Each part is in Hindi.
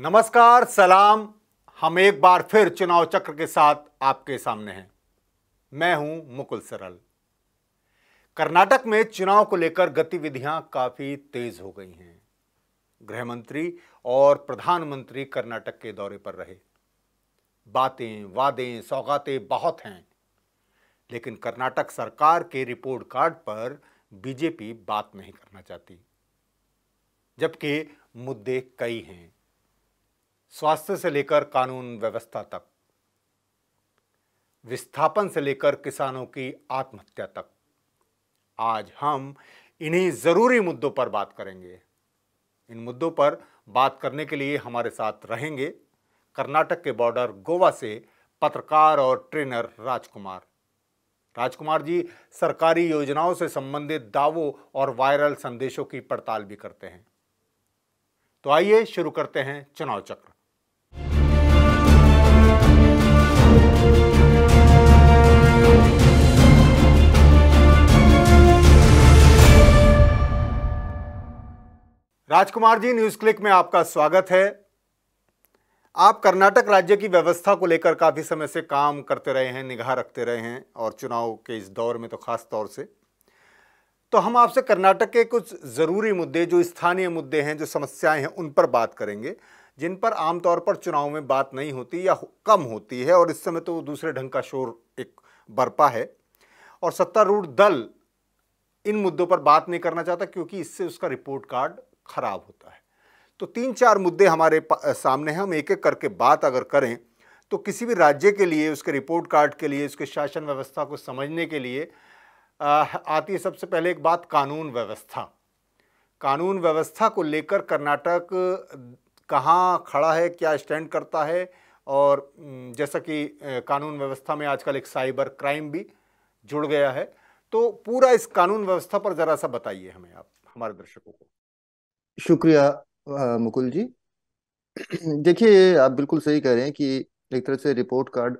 नमस्कार सलाम हम एक बार फिर चुनाव चक्र के साथ आपके सामने हैं मैं हूं मुकुल सरल कर्नाटक में चुनाव को लेकर गतिविधियां काफी तेज हो गई हैं गृह मंत्री और प्रधानमंत्री कर्नाटक के दौरे पर रहे बातें वादे सौगातें बहुत हैं लेकिन कर्नाटक सरकार के रिपोर्ट कार्ड पर बीजेपी बात नहीं करना चाहती जबकि मुद्दे कई हैं स्वास्थ्य से लेकर कानून व्यवस्था तक विस्थापन से लेकर किसानों की आत्महत्या तक आज हम इन्हीं ज़रूरी मुद्दों पर बात करेंगे इन मुद्दों पर बात करने के लिए हमारे साथ रहेंगे कर्नाटक के बॉर्डर गोवा से पत्रकार और ट्रेनर राजकुमार राजकुमार जी सरकारी योजनाओं से संबंधित दावों और वायरल संदेशों की पड़ताल भी करते हैं तो आइए शुरू करते हैं चुनाव चक्र राजकुमार जी न्यूज क्लिक में आपका स्वागत है आप कर्नाटक राज्य की व्यवस्था को लेकर काफ़ी समय से काम करते रहे हैं निगाह रखते रहे हैं और चुनाव के इस दौर में तो ख़ास तौर से तो हम आपसे कर्नाटक के कुछ ज़रूरी मुद्दे जो स्थानीय मुद्दे हैं जो समस्याएं हैं उन पर बात करेंगे जिन पर आमतौर पर चुनाव में बात नहीं होती या कम होती है और इस समय तो दूसरे ढंग का शोर एक बरपा है और सत्तारूढ़ दल इन मुद्दों पर बात नहीं करना चाहता क्योंकि इससे उसका रिपोर्ट कार्ड खराब होता है तो तीन चार मुद्दे हमारे सामने हैं हम एक एक करके बात अगर करें तो किसी भी राज्य के लिए उसके रिपोर्ट कार्ड के लिए उसके शासन व्यवस्था को समझने के लिए आती है सबसे पहले एक बात कानून व्यवस्था कानून व्यवस्था को लेकर कर्नाटक कहाँ खड़ा है क्या स्टैंड करता है और जैसा कि कानून व्यवस्था में आजकल एक साइबर क्राइम भी जुड़ गया है तो पूरा इस कानून व्यवस्था पर ज़रा सा बताइए हमें आप हमारे दर्शकों को शुक्रिया मुकुल जी देखिए आप बिल्कुल सही कह रहे हैं कि एक तरह से रिपोर्ट कार्ड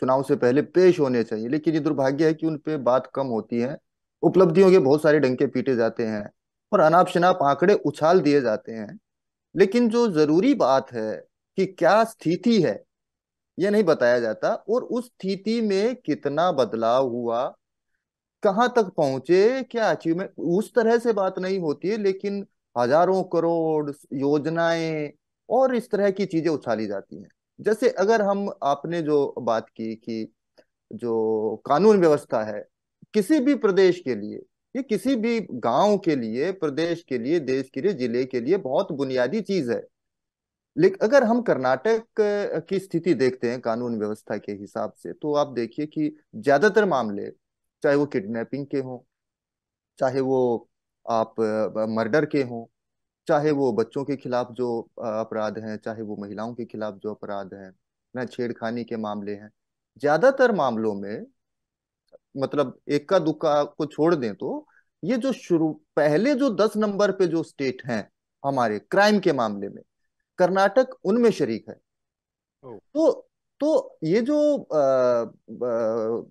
चुनाव से पहले पेश होने चाहिए लेकिन ये दुर्भाग्य है कि उन पे बात कम होती है उपलब्धियों के बहुत सारे डंके पीटे जाते हैं और अनाप शनाप आंकड़े उछाल दिए जाते हैं लेकिन जो जरूरी बात है कि क्या स्थिति है यह नहीं बताया जाता और उस स्थिति में कितना बदलाव हुआ कहाँ तक पहुंचे क्या अचीवमेंट उस तरह से बात नहीं होती है लेकिन हजारों करोड़ योजनाएं और इस तरह की चीजें उछाली जाती हैं जैसे अगर हम आपने जो बात की कि जो कानून व्यवस्था है किसी भी प्रदेश के लिए ये किसी भी गांव के लिए प्रदेश के लिए देश के लिए जिले के लिए बहुत बुनियादी चीज है लेकिन अगर हम कर्नाटक की स्थिति देखते हैं कानून व्यवस्था के हिसाब से तो आप देखिए कि ज्यादातर मामले चाहे वो किडनैपिंग के हों चाहे वो आप मर्डर के हों चाहे वो बच्चों के खिलाफ जो अपराध हैं चाहे वो महिलाओं के खिलाफ जो अपराध हैं ना छेड़खानी के मामले हैं ज्यादातर मामलों में मतलब इक्का दुक्का को छोड़ दें तो ये जो शुरू पहले जो दस नंबर पे जो स्टेट हैं हमारे क्राइम के मामले में कर्नाटक उनमें शरीक है तो तो ये जो आ, आ,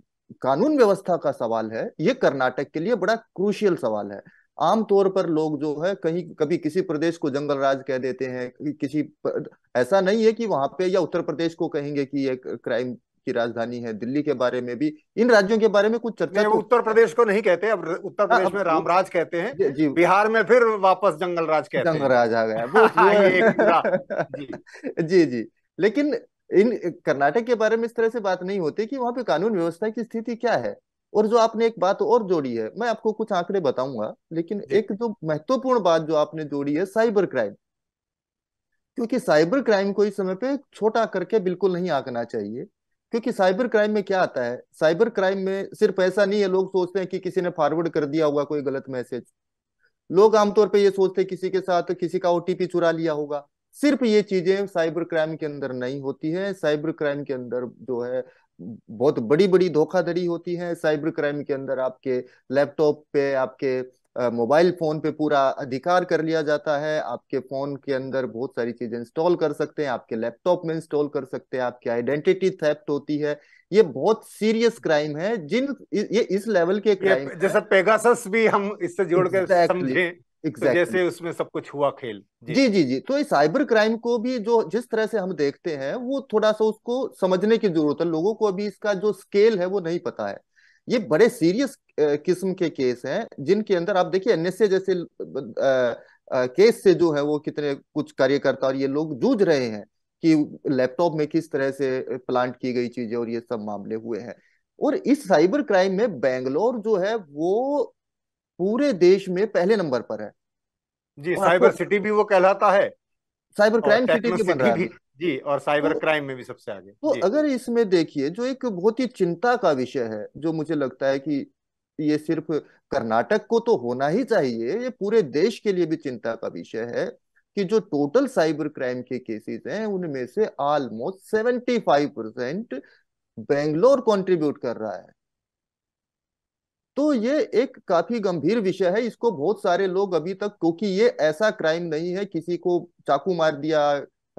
कानून व्यवस्था का सवाल है ये कर्नाटक के लिए बड़ा क्रूशियल सवाल है आमतौर पर लोग जो है कहीं कभी किसी प्रदेश को जंगल राज कह देते हैं किसी पर, ऐसा नहीं है कि वहां पे या उत्तर प्रदेश को कहेंगे कि ये क्राइम की राजधानी है दिल्ली के बारे में भी इन राज्यों के बारे में कुछ चर्चा तो... उत्तर प्रदेश को नहीं कहते अब उत्तर हाँ, प्रदेश आ, में रामराज कहते हैं जी, बिहार में फिर वापस जंगल राज कहते जंगल राज आ गया वो हाँ, जी जी लेकिन इन कर्नाटक के बारे में इस तरह से बात नहीं होती कि वहां पे कानून व्यवस्था की स्थिति क्या है और जो आपने एक बात और जोड़ी है मैं आपको कुछ आंकड़े बताऊंगा लेकिन एक जो महत्वपूर्ण बात जो आपने जोड़ी है साइबर क्राइम क्योंकि साइबर क्राइम को इस समय पे छोटा करके बिल्कुल नहीं आंकना चाहिए क्योंकि साइबर क्राइम में क्या आता है साइबर क्राइम में सिर्फ ऐसा नहीं है लोग सोचते हैं कि किसी ने फॉरवर्ड कर दिया होगा कोई गलत मैसेज लोग आमतौर पर यह सोचते हैं किसी के साथ किसी का ओटीपी चुरा लिया होगा सिर्फ ये चीजें साइबर क्राइम के अंदर नहीं होती है साइबर क्राइम के अंदर जो है बहुत बड़ी बड़ी धोखाधड़ी होती है साइबर क्राइम के अंदर आपके लैपटॉप पे आपके मोबाइल फोन पे पूरा अधिकार कर लिया जाता है आपके फोन के अंदर बहुत सारी चीजें इंस्टॉल कर सकते हैं आपके लैपटॉप में इंस्टॉल कर सकते हैं आपकी आइडेंटिटी थेप्ट होती है ये बहुत सीरियस क्राइम है जिन ये इस लेवल के क्राइम जैसे पेगासस भी हम इससे जोड़ exactly. समझें तो exactly. तो जैसे उसमें सब कुछ हुआ खेल जी जी जी, जी. तो ये साइबर क्राइम को भी जो जिस तरह से हम देखते हैं वो थोड़ा सा उसको समझने की जरूरत है लोगों को अभी इसका जो स्केल है वो नहीं पता है ये बड़े सीरियस किस्म के केस हैं जिनके अंदर आप देखिए एनएसए जैसे आ, आ, केस से जो है वो कितने कुछ कार्यकर्ता और ये लोग जूझ रहे हैं कि लैपटॉप में किस तरह से प्लांट की गई चीजें और ये सब मामले हुए हैं और इस साइबर क्राइम में बेंगलोर जो है वो पूरे देश में पहले नंबर पर है जी साइबर सिटी भी वो कहलाता है साइबर क्राइम सिटी के बन रहा है जी और साइबर तो, क्राइम में भी सबसे आगे तो अगर इसमें देखिए जो एक बहुत ही चिंता का विषय है जो मुझे लगता है कि ये सिर्फ कर्नाटक को तो होना ही चाहिए ये पूरे देश के लिए भी चिंता का विषय है कि जो टोटल साइबर क्राइम के केसेस हैं उनमें से almost seventy five percent Bangalore contribute कर रहा है तो ये एक काफी गंभीर विषय है इसको बहुत सारे लोग अभी तक क्योंकि ये ऐसा क्राइम नहीं है किसी को चाकू मार दिया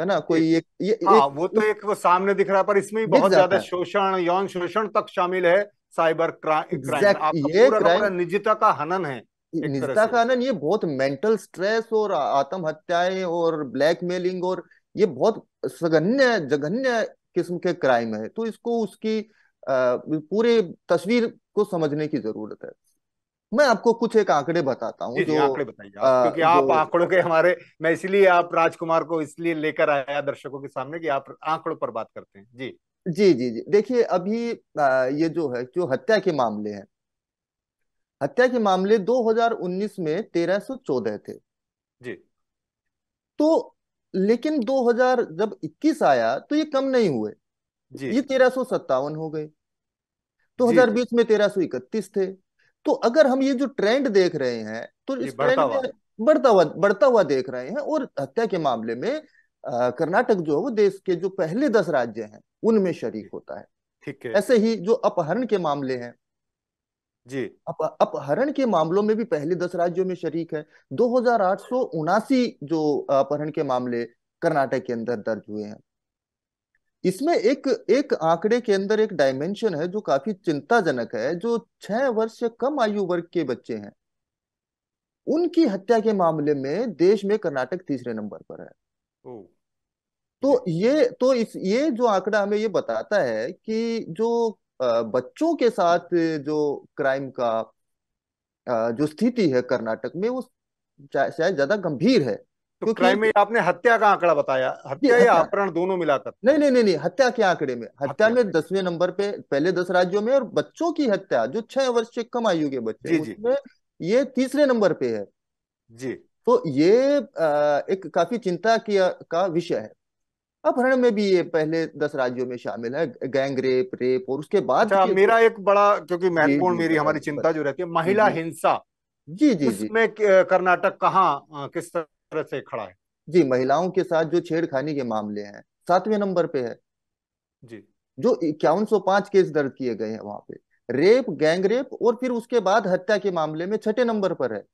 है ना कोई एक ये हाँ, एक, वो तो एक वो सामने दिख रहा है पर इसमें बहुत ज्यादा शोषण यौन शोषण तक शामिल है साइबर क्राइम ये क्राइम निजता का हनन है निजता का हनन ये बहुत मेंटल स्ट्रेस और आत्महत्याएं और ब्लैकमेलिंग और ये बहुत सघन्य जघन्य किस्म के क्राइम है तो इसको उसकी पूरे तस्वीर को समझने की जरूरत है मैं आपको कुछ एक आंकड़े बताता हूँ जो आंकड़े बताइए क्योंकि आप आंकड़ों के हमारे मैं इसलिए आप राजकुमार को इसलिए लेकर आया दर्शकों के सामने कि आप आंकड़ों पर बात करते हैं जी जी जी जी देखिए अभी आ, ये जो है जो हत्या के मामले हैं हत्या के मामले 2019 में 1314 थे जी तो लेकिन 2000 जब 21 आया तो ये कम नहीं हुए ये तेरह सो सत्तावन हो गए दो तो हजार बीस में तेरह सो इकतीस थे तो अगर हम ये जो ट्रेंड देख रहे हैं तो इस ट्रेंड में बढ़ता हुआ बढ़ता हुआ देख रहे हैं और हत्या के मामले में कर्नाटक जो है वो देश के जो पहले दस राज्य हैं उनमें शरीक होता है ठीक है ऐसे ही जो अपहरण के मामले हैं जी अप, अपहरण के मामलों में भी पहले दस राज्यों में शरीक है दो हजार आठ सौ उनासी जो अपहरण के मामले कर्नाटक के अंदर दर्ज हुए हैं इसमें एक एक आंकड़े के अंदर एक डायमेंशन है जो काफी चिंताजनक है जो छह वर्ष से कम आयु वर्ग के बच्चे हैं उनकी हत्या के मामले में देश में कर्नाटक तीसरे नंबर पर है ओ। तो ये तो इस ये जो आंकड़ा हमें ये बताता है कि जो बच्चों के साथ जो क्राइम का जो स्थिति है कर्नाटक में वो शायद ज्यादा गंभीर है तो क्राइम में आपने हत्या का आंकड़ा बताया हत्या या अपहरण दोनों मिलाकर नहीं नहीं नहीं नहीं हत्या के आंकड़े में हत्या में दसवें नंबर पे पहले दस राज्यों में और बच्चों की हत्या जो छह वर्ष से कम आयु के बच्चे उसमें ये तीसरे नंबर पे है जी तो ये एक काफी चिंता का विषय है अपहरण में भी ये पहले दस राज्यों में शामिल है गैंग रेप रेप और उसके बाद अच्छा, मेरा एक बड़ा क्योंकि महत्वपूर्ण मेरी हमारी चिंता जो रहती है महिला हिंसा जी जी उसमें कर्नाटक कहाँ किस तरह तरह से खड़ा है जी महिलाओं के साथ जो छेड़खानी के मामले हैं सातवें नंबर पे है जी जो इक्यावन केस दर्ज किए गए हैं वहां पे रेप गैंग रेप और फिर उसके बाद हत्या के मामले में छठे नंबर पर है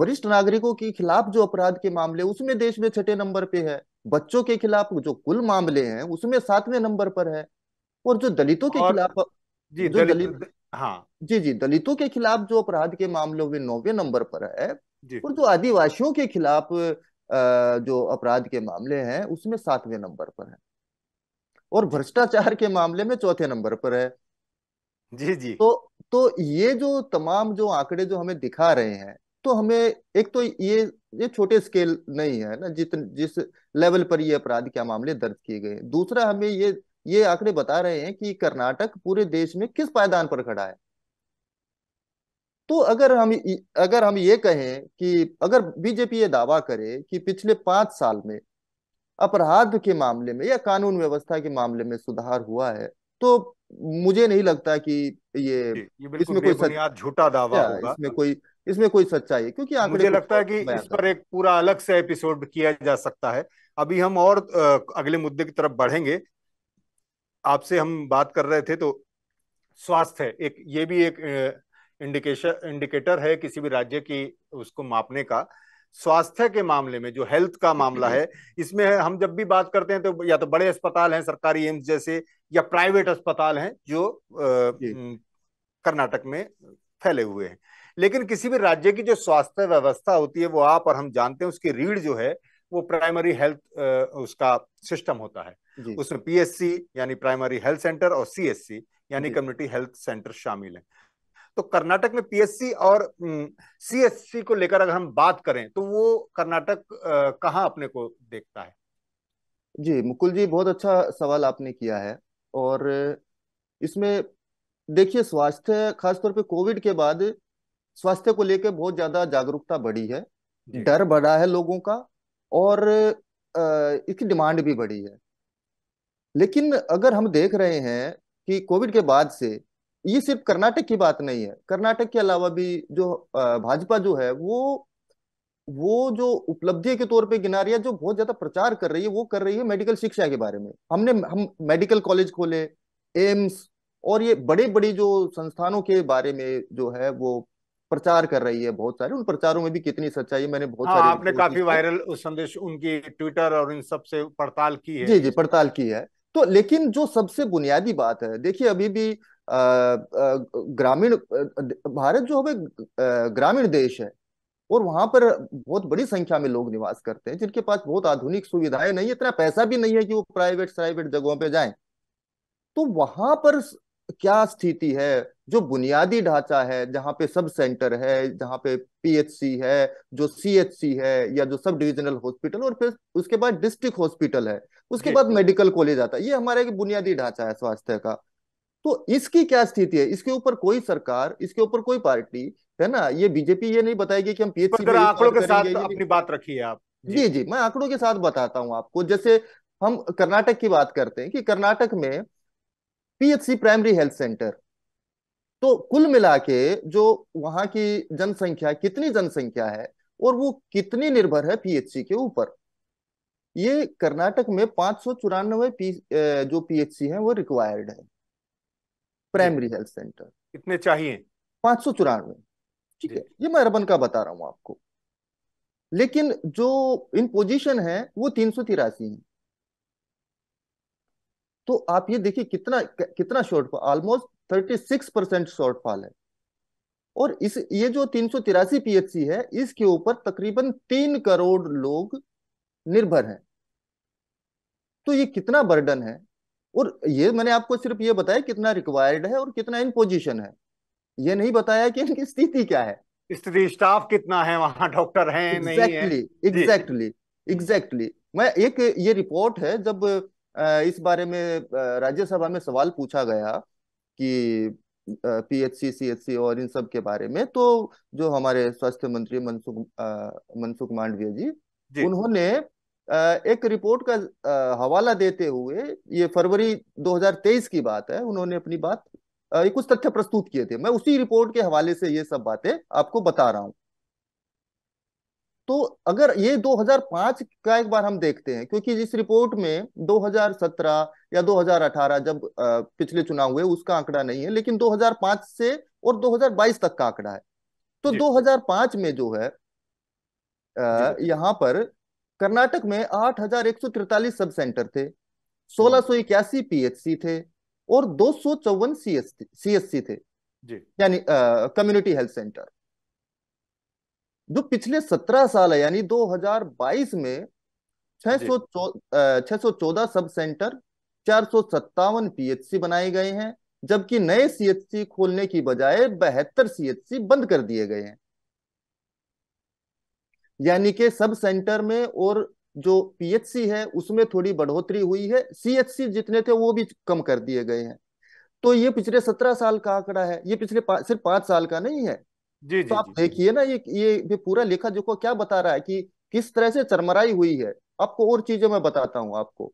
वरिष्ठ नागरिकों के खिलाफ जो अपराध के मामले उसमें देश में छठे नंबर पे है बच्चों के खिलाफ जो कुल मामले हैं उसमें सातवें नंबर पर है और जो दलितों के खिलाफ जी दलित, दलित हाँ जी जी दलितों के खिलाफ जो अपराध के मामलों में नौवे नंबर पर है और जो आदिवासियों के खिलाफ जो अपराध के मामले हैं उसमें सातवें नंबर पर है और भ्रष्टाचार के मामले में चौथे नंबर पर है जी जी तो तो ये जो तमाम जो आंकड़े जो हमें दिखा रहे हैं तो हमें एक तो ये ये छोटे स्केल नहीं है ना जितने जिस लेवल पर ये अपराध क्या मामले दर्ज किए गए दूसरा हमें ये ये आंकड़े बता रहे हैं कि कर्नाटक पूरे देश में किस पायदान पर खड़ा है तो अगर हम अगर हम ये कहें कि अगर बीजेपी ये दावा करे कि पिछले पांच साल में अपराध के मामले में या कानून व्यवस्था के मामले में सुधार हुआ है तो मुझे नहीं लगता कि ये, ये इसमें कोई सच... झूठा दावा होगा इसमें कोई इसमें कोई सच्चाई है क्योंकि मुझे लगता है कि इस पर एक पूरा अलग से एपिसोड किया जा सकता है अभी हम और अगले मुद्दे की तरफ बढ़ेंगे आपसे हम बात कर रहे थे तो स्वास्थ्य एक ये भी एक इंडिकेशन इंडिकेटर है किसी भी राज्य की उसको मापने का स्वास्थ्य के मामले में जो हेल्थ का मामला है इसमें हम जब भी बात करते हैं तो या तो बड़े अस्पताल हैं सरकारी एम्स जैसे या प्राइवेट अस्पताल हैं जो कर्नाटक में फैले हुए हैं लेकिन किसी भी राज्य की जो स्वास्थ्य व्यवस्था होती है वो आप और हम जानते हैं उसकी रीढ़ जो है वो प्राइमरी हेल्थ उसका सिस्टम होता है उसमें पीएससी यानी प्राइमरी हेल्थ सेंटर और सीएससी यानी कम्युनिटी हेल्थ सेंटर शामिल है तो कर्नाटक में पीएससी और सीएससी को लेकर अगर हम बात करें तो वो कर्नाटक कहाँ अपने को देखता है जी मुकुल जी बहुत अच्छा सवाल आपने किया है और इसमें देखिए स्वास्थ्य खासतौर पे कोविड के बाद स्वास्थ्य को लेकर बहुत ज्यादा जागरूकता बढ़ी है डर बढ़ा है लोगों का और इसकी डिमांड भी बढ़ी है लेकिन अगर हम देख रहे हैं कि कोविड के बाद से ये सिर्फ कर्नाटक की बात नहीं है कर्नाटक के अलावा भी जो भाजपा जो है वो वो जो उपलब्धि के तौर पे गिना रही है जो बहुत ज्यादा प्रचार कर रही है वो कर रही है मेडिकल शिक्षा के बारे में हमने हम मेडिकल कॉलेज खोले एम्स और ये बड़े बड़े जो संस्थानों के बारे में जो है वो प्रचार कर रही है बहुत सारे उन प्रचारों में भी कितनी सच्चाई मैंने बहुत हाँ, सारे आपने काफी वायरल उस संदेश उनकी ट्विटर और इन सब से पड़ताल की है जी जी पड़ताल की है तो लेकिन जो सबसे बुनियादी बात है देखिए अभी भी ग्रामीण भारत जो है ग्रामीण देश है और वहां पर बहुत बड़ी संख्या में लोग निवास करते हैं जिनके पास बहुत आधुनिक सुविधाएं नहीं है इतना पैसा भी नहीं है कि वो प्राइवेट प्राइवेट जगहों पे जाएं तो वहां पर क्या स्थिति है जो बुनियादी ढांचा है जहाँ पे सब सेंटर है जहाँ पे पीएचसी है जो सीएचसी है या जो सब डिविजनल हॉस्पिटल और फिर उसके बाद डिस्ट्रिक्ट हॉस्पिटल है उसके बाद मेडिकल कॉलेज आता है ये हमारा एक बुनियादी ढांचा है स्वास्थ्य का तो इसकी क्या स्थिति है इसके ऊपर कोई सरकार इसके ऊपर कोई पार्टी है ना ये बीजेपी ये नहीं बताएगी कि हम पीएचसी आंकड़ों के साथ अपनी बात रखिए आप जी जी मैं आंकड़ों के साथ बताता हूँ आपको जैसे हम कर्नाटक की बात करते हैं कि कर्नाटक में पीएचसी प्राइमरी हेल्थ सेंटर तो कुल मिला के जो वहां की जनसंख्या कितनी जनसंख्या है और वो कितनी निर्भर है पीएचसी के ऊपर ये कर्नाटक में पांच सौ चौरानवे जो पीएचसी है वो रिक्वायर्ड है प्राइमरी हेल्थ सेंटर कितने चाहिए पांच सौ चौरानवे ठीक है ये मैं अरबन का बता रहा हूं आपको लेकिन जो इन पोजीशन है वो तीन सौ तिरासी है तो आप ये देखिए कितना कितना shortfall almost thirty six percent shortfall है और इस ये जो तीन सौ तिरासी पीएचसी है इसके ऊपर तकरीबन तीन करोड़ लोग निर्भर हैं तो ये कितना बर्डन है और ये मैंने आपको सिर्फ ये बताया कितना रिक्वायर्ड है और कितना इन पोजिशन है ये नहीं बताया कि इनकी स्थिति क्या है स्थिति स्टाफ कितना है वहां डॉक्टर exactly, नहीं है एग्जैक्टली एग्जैक्टली एग्जैक्टली मैं एक ये रिपोर्ट है जब इस बारे में राज्यसभा में सवाल पूछा गया कि P H C C H C और इन सब के बारे में तो जो हमारे स्वास्थ्य मंत्री मनसुख मनसुख मांडविय जी, जी उन्होंने एक रिपोर्ट का हवाला देते हुए ये फरवरी 2023 की बात है उन्होंने अपनी बात कुछ तथ्य प्रस्तुत किए थे मैं उसी रिपोर्ट के हवाले से ये सब बातें आपको बता रहा हूँ तो अगर ये 2005 का एक बार हम देखते हैं क्योंकि इस रिपोर्ट में 2017 या 2018 जब पिछले चुनाव हुए उसका आंकड़ा नहीं है लेकिन 2005 से और 2022 तक का आंकड़ा है तो 2005 में जो है यहाँ पर कर्नाटक में आठ हजार एक सौ तिरतालीस सब सेंटर थे हम्म। सोलह सो इक्यासी पीएचसी थे और दो सौ चौवन सीएससी थे यानी कम्युनिटी हेल्थ सेंटर जो पिछले सत्रह साल है यानी 2022 में छह सौ चौदह सब सेंटर चार सौ सत्तावन पीएचसी बनाए गए हैं जबकि नए सीएचसी खोलने की बजाय बहत्तर सीएचसी बंद कर दिए गए हैं यानी के सब सेंटर में और जो पीएचसी है उसमें थोड़ी बढ़ोतरी हुई है सीएचसी जितने थे वो भी कम कर दिए गए हैं तो ये पिछले सत्रह साल का आंकड़ा है ये पिछले पा, सिर्फ पांच साल का नहीं है जी तो जी, आप देखिए ना ये ये पूरा लेखा जोखा क्या बता रहा है कि किस तरह से चरमराई हुई है आपको और चीजें मैं बताता हूँ आपको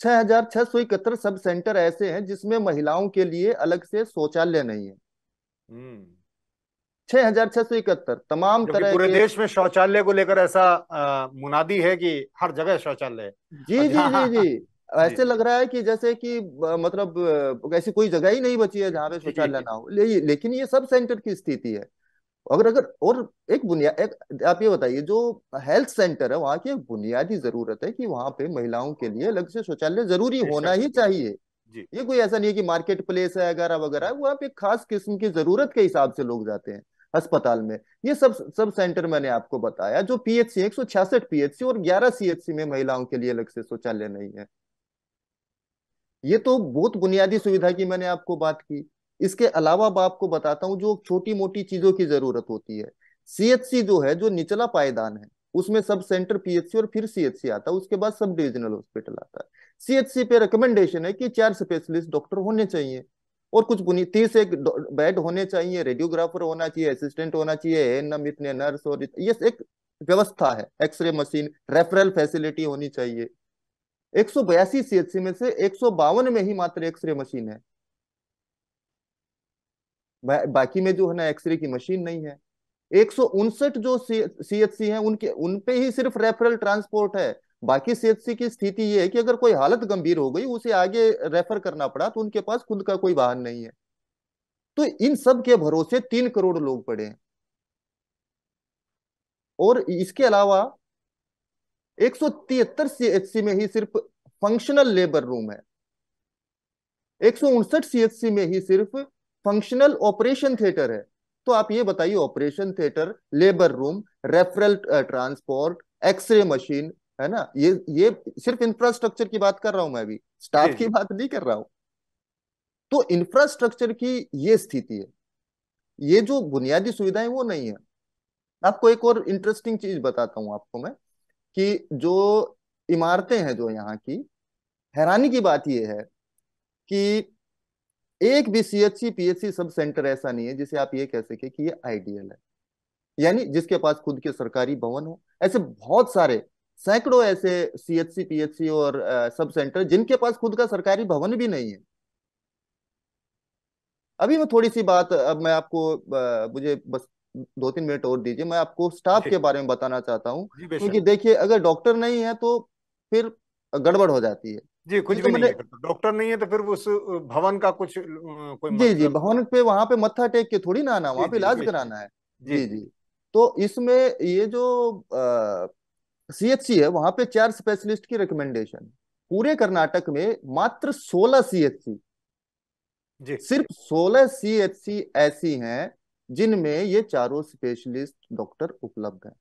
छह हजार छह सौ इकहत्तर सब सेंटर ऐसे हैं जिसमें महिलाओं के लिए अलग से शौचालय नहीं है हम्म। छह हजार छह सौ इकहत्तर तमाम तरह पूरे देश में शौचालय को लेकर ऐसा आ, मुनादी है कि हर जगह शौचालय जी जी जी जी ऐसे लग रहा है कि जैसे कि मतलब ऐसी कोई जगह ही नहीं बची है जहां पे शौचालय ना हो ले, लेकिन ये सब सेंटर की स्थिति है अगर अगर और एक बुनियाद आप ये बताइए जो हेल्थ सेंटर है वहाँ की एक बुनियादी जरूरत है कि वहाँ पे महिलाओं के लिए अलग से शौचालय जरूरी होना ही चाहिए जी ये कोई ऐसा नहीं है कि मार्केट प्लेस है वगैरह वगैरह वहाँ पे खास किस्म की जरूरत के हिसाब से लोग जाते हैं अस्पताल में ये सब सब सेंटर मैंने आपको बताया जो पीएचसी एक सौ छियासठ पीएचसी और ग्यारह सीएचसी में महिलाओं के लिए अलग से शौचालय नहीं है ये तो बहुत बुनियादी सुविधा की मैंने आपको बात की इसके अलावा मैं आपको बताता हूँ जो छोटी मोटी चीजों की जरूरत होती है सीएचसी जो है जो निचला पायदान है उसमें सब सेंटर पीएचसी और फिर सीएचसी आता है उसके बाद सब डिविजनल हॉस्पिटल आता है सीएचसी पे रिकमेंडेशन है कि चार स्पेशलिस्ट डॉक्टर होने चाहिए और कुछ बुनी तीस एक बेड होने चाहिए रेडियोग्राफर होना चाहिए असिस्टेंट होना चाहिए इतने नर्स और ये एक व्यवस्था है एक्सरे मशीन रेफरल फैसिलिटी होनी चाहिए एक सौ बयासी में से एक सौ बावन में ही मात्र एक्सरे मशीन है बा, बाकी में जो है ना एक्सरे की मशीन नहीं है एक जो सी एच सी है उनके उनपे ही सिर्फ रेफरल ट्रांसपोर्ट है बाकी सी की स्थिति ये है कि अगर कोई हालत गंभीर हो गई उसे आगे रेफर करना पड़ा तो उनके पास खुद का कोई वाहन नहीं है तो इन सब के भरोसे तीन करोड़ लोग पड़े हैं और इसके अलावा एक सौ तिहत्तर सी में ही सिर्फ फंक्शनल लेबर रूम है एक सौ उनसठ सी में ही सिर्फ फंक्शनल ऑपरेशन थिएटर है तो आप ये बताइए operation theatre labour room referral transport x ray machine है ना ये ये सिर्फ इंफ्रास्ट्रक्चर की बात कर रहा हूं मैं अभी स्टाफ की बात नहीं कर रहा हूं तो इंफ्रास्ट्रक्चर की ये स्थिति है ये जो बुनियादी सुविधाएं वो नहीं है आपको एक और इंटरेस्टिंग चीज बताता हूं आपको मैं कि जो इमारतें हैं जो यहाँ की हैरानी की बात यह है कि एक भी C H C P H C sub centre ऐसा नहीं है जिसे आप ये कह सके कि ये आइडियल है यानी जिसके पास खुद के सरकारी भवन हो ऐसे बहुत सारे सैकड़ों ऐसे C H C P H C और सब सेंटर जिनके पास खुद का सरकारी भवन भी नहीं है अभी मैं थोड़ी सी बात अब मैं आपको आ, मुझे बस दो तीन मिनट और दीजिए मैं आपको स्टाफ के बारे में बताना चाहता हूँ क्योंकि देखिए अगर डॉक्टर नहीं है तो फिर गड़बड़ हो जाती है जी कुछ तो भी नहीं है तो। डॉक्टर नहीं है तो फिर उस भवन का कुछ कोई जी जी मतलब भवन पे वहां पे मत्था टेक के थोड़ी ना आना वहां पे इलाज कराना है जी जी तो इसमें ये जो सी एच सी है वहां पे चार स्पेशलिस्ट की रिकमेंडेशन पूरे कर्नाटक में मात्र सोलह सी सिर्फ सोलह सी ऐसी हैं जिनमें ये चारों स्पेशलिस्ट डॉक्टर उपलब्ध हैं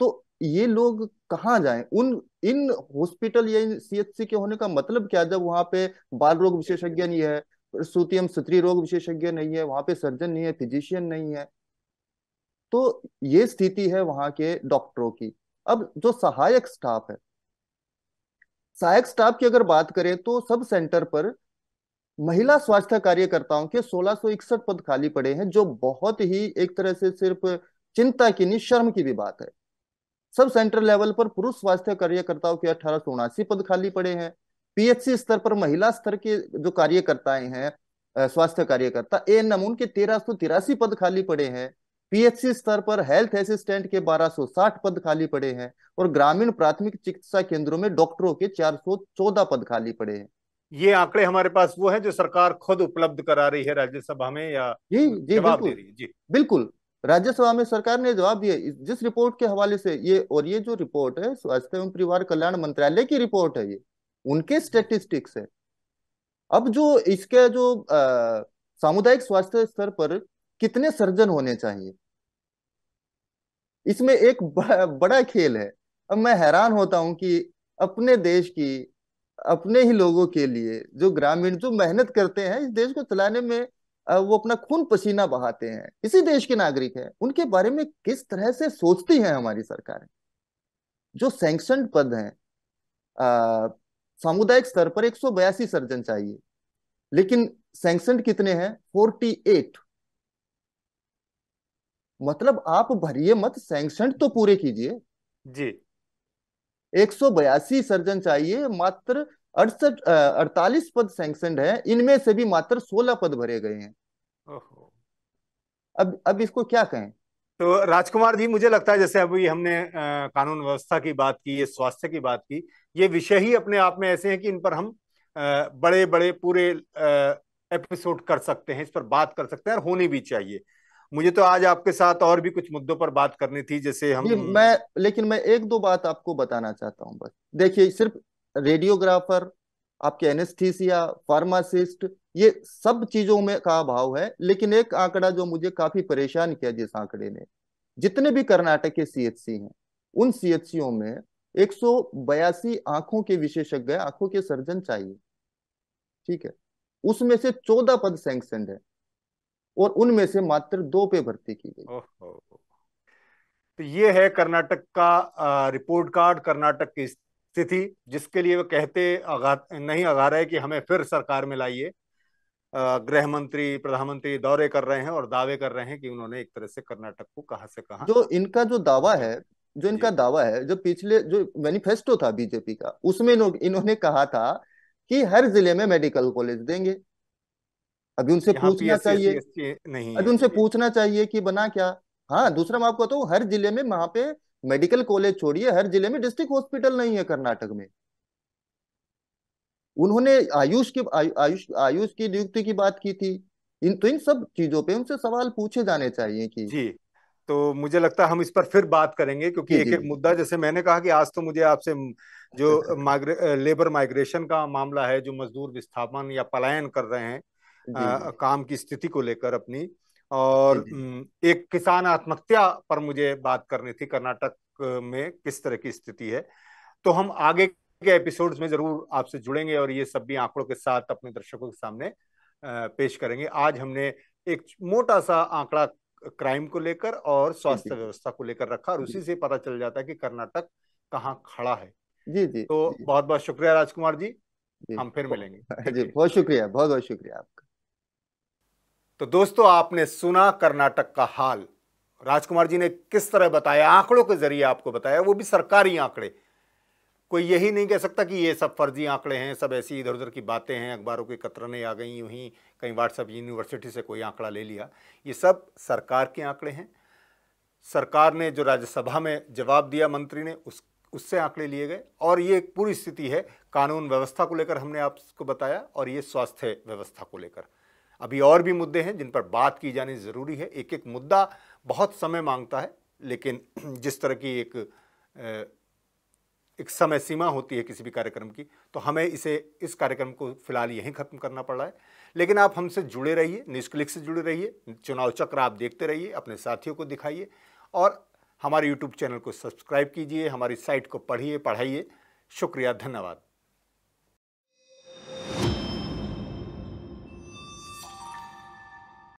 तो ये लोग कहाँ जाएं उन इन हॉस्पिटल या इन सीएचसी के होने का मतलब क्या जब वहाँ पे बाल रोग विशेषज्ञ नहीं है सुतियम स्त्री रोग विशेषज्ञ नहीं है वहां पे सर्जन नहीं है फिजिशियन नहीं है तो ये स्थिति है वहां के डॉक्टरों की अब जो सहायक स्टाफ है सहायक स्टाफ की अगर बात करें तो सब सेंटर पर महिला स्वास्थ्य कार्यकर्ताओं के 1661 पद खाली पड़े हैं जो बहुत ही एक तरह से सिर्फ चिंता की नहीं शर्म की भी बात है सब सेंट्रल लेवल पर पुरुष स्वास्थ्य कार्यकर्ताओं के अठारह सौ उनासी पद खाली पड़े हैं पीएचसी स्तर पर महिला स्तर के जो कार्यकर्ताएं हैं स्वास्थ्य कार्यकर्ता ए एन एम उनके तेरह सौ तिरासी पद खाली पड़े हैं पीएचसी स्तर पर हेल्थ असिस्टेंट के 1260 पद खाली पड़े हैं और ग्रामीण प्राथमिक चिकित्सा केंद्रों में डॉक्टरों के 414 पद खाली पड़े हैं ये आंकड़े हमारे पास वो है जो सरकार खुद उपलब्ध करा रही है राज्यसभा में या जी जी बिल्कुल जी बिल्कुल राज्यसभा में सरकार ने जवाब दिया जिस रिपोर्ट के हवाले से ये और ये जो रिपोर्ट है स्वास्थ्य एवं परिवार कल्याण मंत्रालय की रिपोर्ट है ये उनके स्टेटिस्टिक्स है अब जो इसके जो आ, सामुदायिक स्वास्थ्य स्तर पर कितने सर्जन होने चाहिए इसमें एक बड़ा, बड़ा खेल है अब मैं हैरान होता हूं कि अपने देश की अपने ही लोगों के लिए जो ग्रामीण जो मेहनत करते हैं इस देश को चलाने में वो अपना खून पसीना बहाते हैं इसी देश के नागरिक हैं उनके बारे में किस तरह से सोचती है हमारी सरकारें जो सेंक्शन पद हैं सामुदायिक स्तर पर एक सर्जन चाहिए लेकिन सेंक्शन कितने हैं 48 मतलब आप भरिए मत सेंक्शन तो पूरे कीजिए जी एक सर्जन चाहिए मात्र अड़सठ अड़तालीस पद सैंक्शन है इनमें से भी मात्र सोलह पद भरे गए हैं अब अब इसको क्या कहें तो राजकुमार जी मुझे लगता है जैसे अभी हमने आ, कानून व्यवस्था की बात की ये स्वास्थ्य की बात की ये विषय ही अपने आप में ऐसे हैं कि इन पर हम आ, बड़े बड़े पूरे आ, एपिसोड कर सकते हैं इस पर बात कर सकते हैं और होनी भी चाहिए मुझे तो आज आपके साथ और भी कुछ मुद्दों पर बात करनी थी जैसे हम मैं लेकिन मैं एक दो बात आपको बताना चाहता हूँ बस देखिए सिर्फ रेडियोग्राफर आपके एनेस्थीसिया फार्मासिस्ट ये सब चीजों में का अभाव है लेकिन एक आंकड़ा जो मुझे काफी परेशान किया जिस आंकड़े ने जितने भी कर्नाटक के सीएचसी हैं उन सीएचसीओं में एक आंखों के विशेषज्ञ आंखों के सर्जन चाहिए ठीक है उसमें से चौदह पद सैंक्शन है और उनमें से मात्र दो पे भर्ती की गई तो ये है कर्नाटक का रिपोर्ट कार्ड कर्नाटक की स्थिति जिसके लिए वो कहते आगा, नहीं आगा रहे कि हमें फिर सरकार में लाइए गृह मंत्री प्रधानमंत्री दौरे कर रहे हैं और दावे कर रहे हैं कि उन्होंने एक तरह से कर्नाटक को कहा से कहा जो इनका जो दावा है जो इनका दावा है जो पिछले जो मैनिफेस्टो था बीजेपी का उसमें इन्होंने कहा था कि हर जिले में मेडिकल कॉलेज देंगे अभी उनसे पूछना चाहिए नहीं अभी उनसे पूछना चाहिए कि बना क्या हाँ दूसरा मैं आपको बताऊँ हर जिले में वहां पे मेडिकल कॉलेज छोड़िए हर जिले में डिस्ट्रिक्ट हॉस्पिटल नहीं है कर्नाटक में उन्होंने आयुष की आयुष आयुष की नियुक्ति की बात की थी इन तो इन सब चीजों पे उनसे सवाल पूछे जाने चाहिए कि जी तो मुझे लगता है हम इस पर फिर बात करेंगे क्योंकि एक एक मुद्दा जैसे मैंने कहा कि आज तो मुझे आपसे जो माग्रे, लेबर माइग्रेशन का मामला है जो मजदूर विस्थापन या पलायन कर रहे हैं आ, काम की स्थिति को लेकर अपनी और एक किसान आत्महत्या पर मुझे बात करनी थी कर्नाटक में किस तरह की स्थिति है तो हम आगे के एपिसोड्स में जरूर आपसे जुड़ेंगे और ये सब भी आंकड़ों के साथ अपने दर्शकों के सामने पेश करेंगे आज हमने एक मोटा सा आंकड़ा क्राइम को लेकर और स्वास्थ्य व्यवस्था को लेकर रखा और उसी से पता चल जाता है कि कर्नाटक कहाँ खड़ा है जी जी तो बहुत बहुत शुक्रिया राजकुमार जी हम फिर मिलेंगे जी बहुत शुक्रिया बहुत बहुत शुक्रिया आपका तो दोस्तों आपने सुना कर्नाटक का हाल राजकुमार जी ने किस तरह बताया आंकड़ों के जरिए आपको बताया वो भी सरकारी आंकड़े कोई यही नहीं कह सकता कि ये सब फर्जी आंकड़े हैं सब ऐसी इधर उधर की बातें हैं अखबारों के कतरने आ गई वहीं कहीं व्हाट्सएप यूनिवर्सिटी से कोई आंकड़ा ले लिया ये सब सरकार के आंकड़े हैं सरकार ने जो राज्यसभा में जवाब दिया मंत्री ने उस उससे आंकड़े लिए गए और ये पूरी स्थिति है कानून व्यवस्था को लेकर हमने आपको बताया और ये स्वास्थ्य व्यवस्था को लेकर अभी और भी मुद्दे हैं जिन पर बात की जानी ज़रूरी है एक एक मुद्दा बहुत समय मांगता है लेकिन जिस तरह की एक एक समय सीमा होती है किसी भी कार्यक्रम की तो हमें इसे इस कार्यक्रम को फिलहाल यहीं ख़त्म करना पड़ रहा है लेकिन आप हमसे जुड़े रहिए निष्क्लिक से जुड़े रहिए चुनाव चक्र आप देखते रहिए अपने साथियों को दिखाइए और हमारे यूट्यूब चैनल को सब्सक्राइब कीजिए हमारी साइट को पढ़िए पढ़ाइए शुक्रिया धन्यवाद